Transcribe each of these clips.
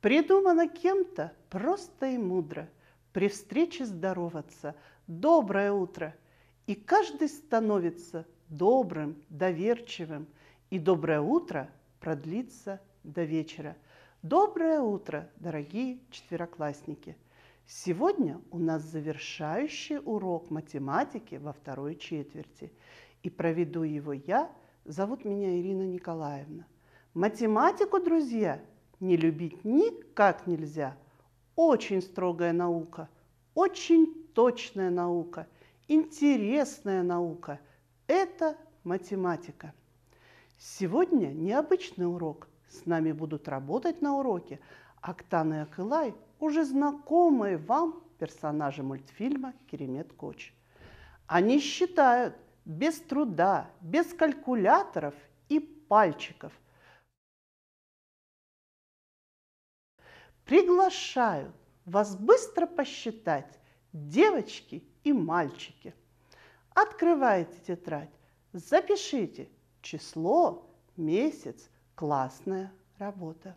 Придумано кем-то просто и мудро. При встрече здороваться. Доброе утро. И каждый становится добрым, доверчивым. И доброе утро продлится до вечера. Доброе утро, дорогие четвероклассники! Сегодня у нас завершающий урок математики во второй четверти. И проведу его я. Зовут меня Ирина Николаевна. Математику, друзья, не любить никак нельзя. Очень строгая наука, очень точная наука, интересная наука – это математика. Сегодня необычный урок. С нами будут работать на уроке Актана и Акылай, уже знакомые вам персонажи мультфильма «Керемет Коч». Они считают без труда, без калькуляторов и пальчиков – Приглашаю вас быстро посчитать, девочки и мальчики. Открывайте тетрадь, запишите число, месяц, классная работа.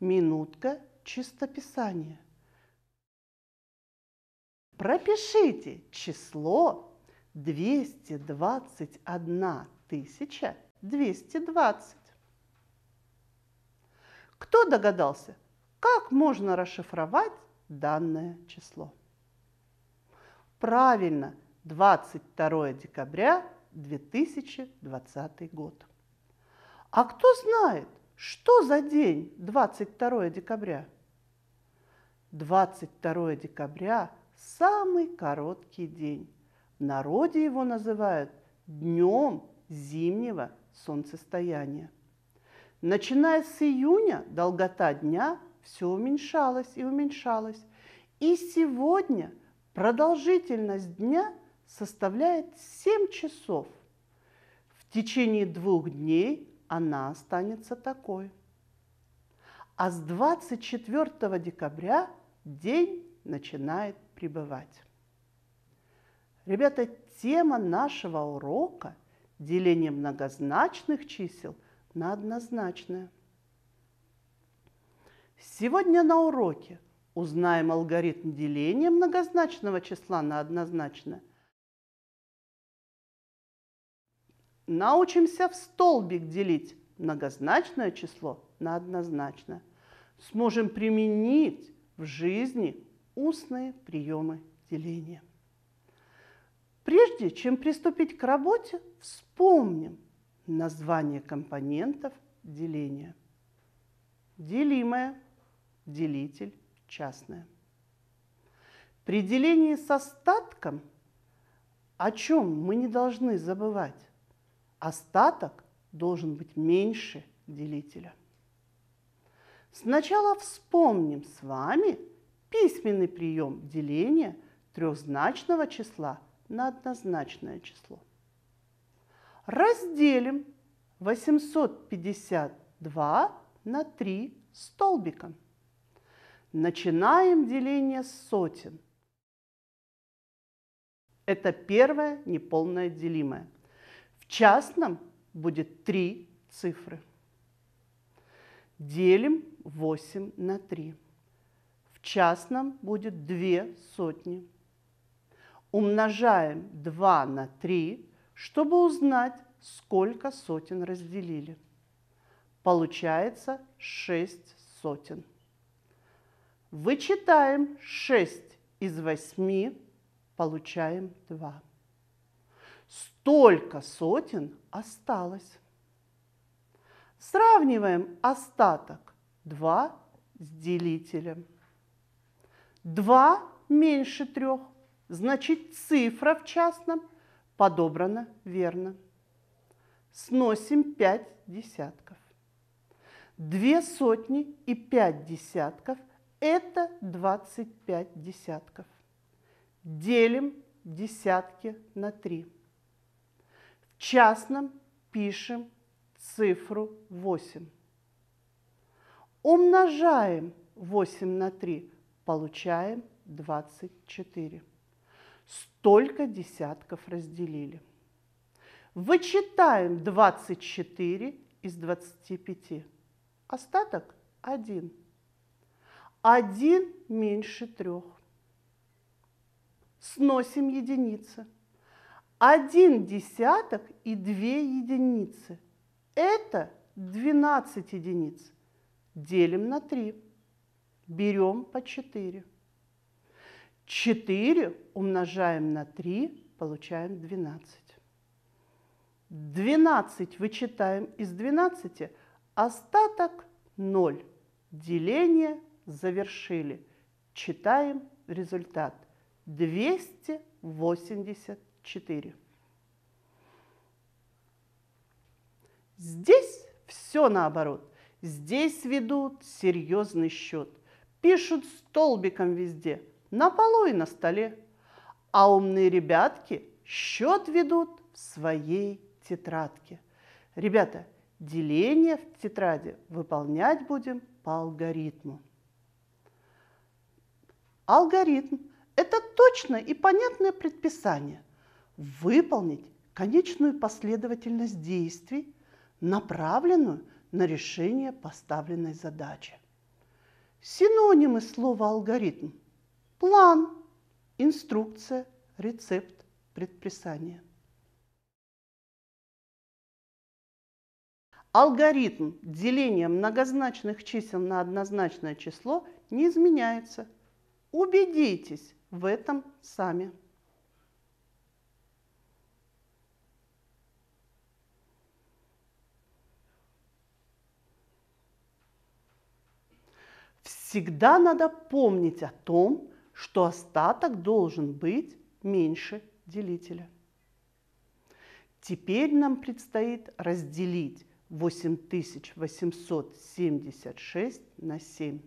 Минутка чистописания. Пропишите число 221 тысяча 220. Кто догадался, как можно расшифровать данное число? Правильно, 22 декабря 2020 год. А кто знает, что за день 22 декабря? 22 декабря – самый короткий день. В народе его называют днем зимнего солнцестояния. Начиная с июня долгота дня все уменьшалась и уменьшалась. И сегодня продолжительность дня составляет 7 часов. В течение двух дней она останется такой. А с 24 декабря день начинает пребывать. Ребята, тема нашего урока – деление многозначных чисел – на однозначное. Сегодня на уроке узнаем алгоритм деления многозначного числа на однозначное. Научимся в столбик делить многозначное число на однозначное. Сможем применить в жизни устные приемы деления. Прежде чем приступить к работе, вспомним – название компонентов деления. Делимое, делитель, частное. При делении с остатком, о чем мы не должны забывать, остаток должен быть меньше делителя. Сначала вспомним с вами письменный прием деления трехзначного числа на однозначное число разделим 852 на 3 столбика. Начинаем деление с сотен. Это первое неполное делимое. В частном будет 3 цифры. Делим 8 на 3. В частном будет 2 сотни. Умножаем 2 на 3 чтобы узнать, сколько сотен разделили. Получается 6 сотен. Вычитаем 6 из 8, получаем 2. Столько сотен осталось. Сравниваем остаток 2 с делителем. 2 меньше 3, значит цифра в частном – подобрано верно. Сносим пять десятков. Две сотни и пять десятков – это 25 десятков. Делим десятки на три В частном пишем цифру 8. Умножаем 8 на 3, получаем 24 столько десятков разделили. Вычитаем 24 из 25. Остаток 1. 1 меньше 3. Сносим единицы. Один десяток и две единицы. Это 12 единиц. Делим на 3. Берем по 4. 4 умножаем на 3, получаем 12. 12 вычитаем из 12, остаток 0. Деление завершили. Читаем результат. 284. Здесь все наоборот. Здесь ведут серьезный счет. Пишут столбиком везде – на полу и на столе. А умные ребятки счет ведут в своей тетрадке. Ребята, деление в тетради выполнять будем по алгоритму. Алгоритм – это точное и понятное предписание. Выполнить конечную последовательность действий, направленную на решение поставленной задачи. Синонимы слова «алгоритм» – План, инструкция, рецепт, предписание. Алгоритм деления многозначных чисел на однозначное число не изменяется. Убедитесь в этом сами. Всегда надо помнить о том, что остаток должен быть меньше делителя. Теперь нам предстоит разделить 8876 на 7.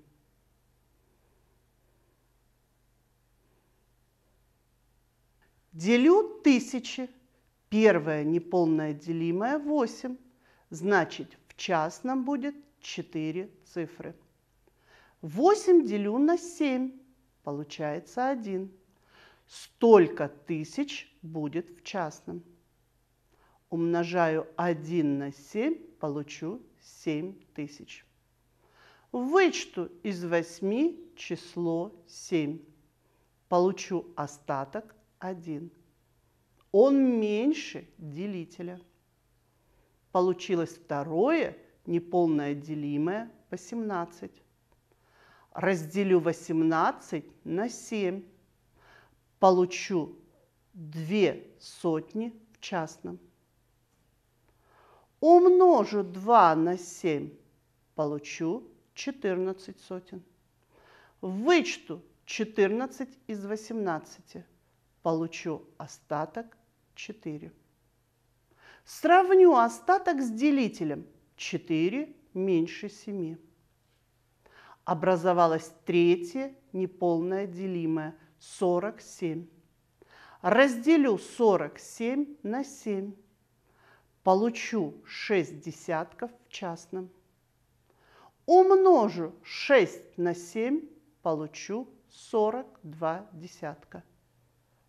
Делю тысячи. Первое неполное делимое 8. Значит, в частном будет 4 цифры. 8 делю на 7 получается один Столько тысяч будет в частном. Умножаю 1 на 7, получу 7 тысяч. Вычту из 8 число 7. Получу остаток 1. Он меньше делителя. Получилось второе неполное делимое по разделю 18 на 7, получу 2 сотни в частном. Умножу 2 на 7, получу 14 сотен. Вычту 14 из 18, получу остаток 4. Сравню остаток с делителем 4 меньше 7 образовалось третье неполное делимое – 47. Разделю 47 на 7. Получу 6 десятков в частном. Умножу 6 на 7, получу 42 десятка.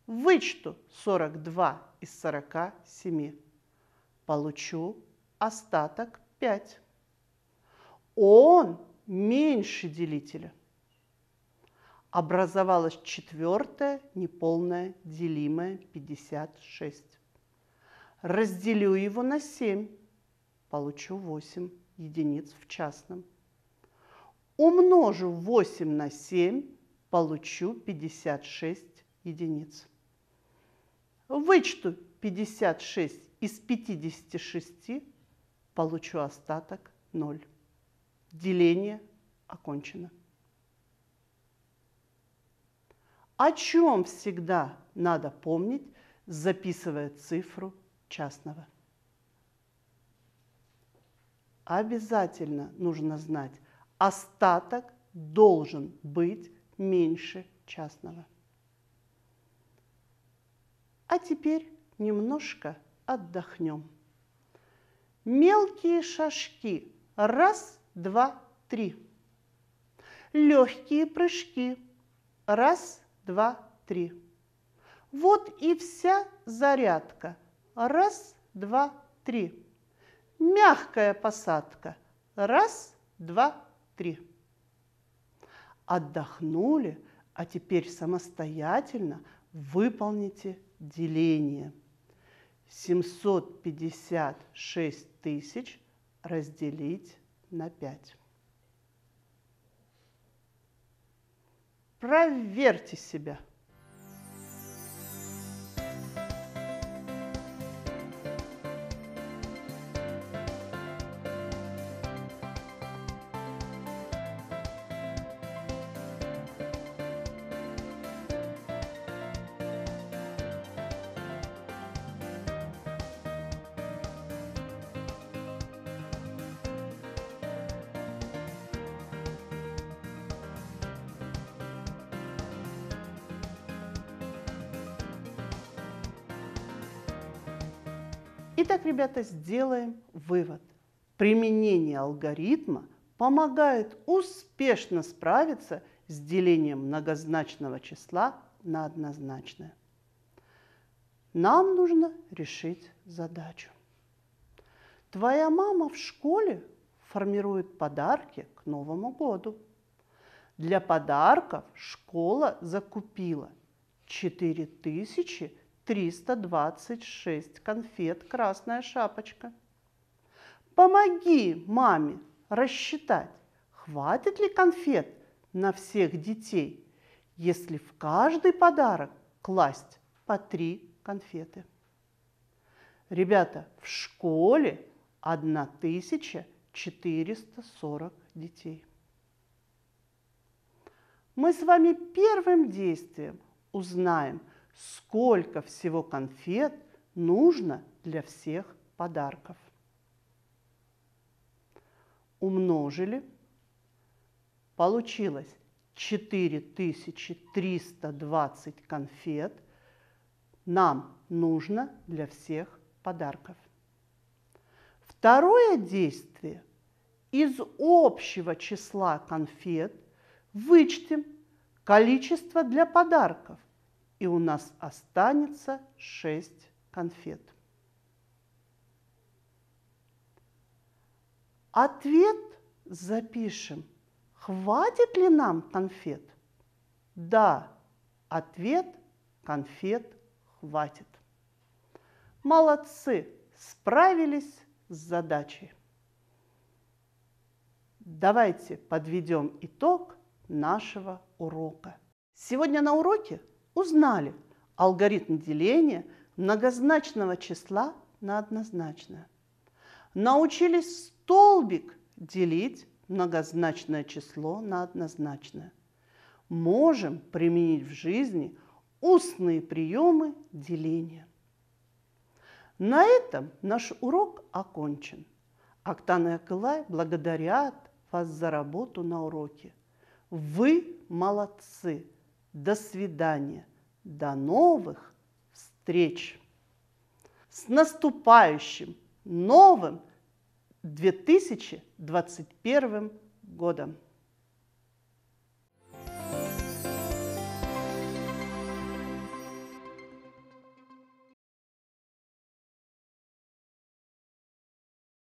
Вычту 42 из 47. Получу остаток 5. Он меньше делителя. Образовалось четвертое неполное делимое 56. Разделю его на 7, получу 8 единиц в частном. Умножу 8 на 7, получу 56 единиц. Вычту 56 из 56, получу остаток 0. Деление окончено. О чем всегда надо помнить, записывая цифру частного? Обязательно нужно знать, остаток должен быть меньше частного. А теперь немножко отдохнем. Мелкие шажки. Раз – два, три. Легкие прыжки. Раз, два, три. Вот и вся зарядка. Раз, два, три. Мягкая посадка. Раз, два, три. Отдохнули, а теперь самостоятельно выполните деление. 756 тысяч разделить на 5. Проверьте себя. Итак, ребята, сделаем вывод. Применение алгоритма помогает успешно справиться с делением многозначного числа на однозначное. Нам нужно решить задачу. Твоя мама в школе формирует подарки к Новому году. Для подарков школа закупила 4000 326 конфет «Красная шапочка». Помоги маме рассчитать, хватит ли конфет на всех детей, если в каждый подарок класть по три конфеты. Ребята, в школе 1440 детей. Мы с вами первым действием узнаем – сколько всего конфет нужно для всех подарков. Умножили. Получилось 4320 конфет нам нужно для всех подарков. Второе действие. Из общего числа конфет вычтем количество для подарков – и у нас останется 6 конфет. Ответ запишем. Хватит ли нам конфет? Да, ответ конфет хватит. Молодцы, справились с задачей. Давайте подведем итог нашего урока. Сегодня на уроке узнали алгоритм деления многозначного числа на однозначное. Научились столбик делить многозначное число на однозначное. Можем применить в жизни устные приемы деления. На этом наш урок окончен. Октана и Акылай благодарят вас за работу на уроке. Вы молодцы! До свидания. До новых встреч. С наступающим новым 2021 годом!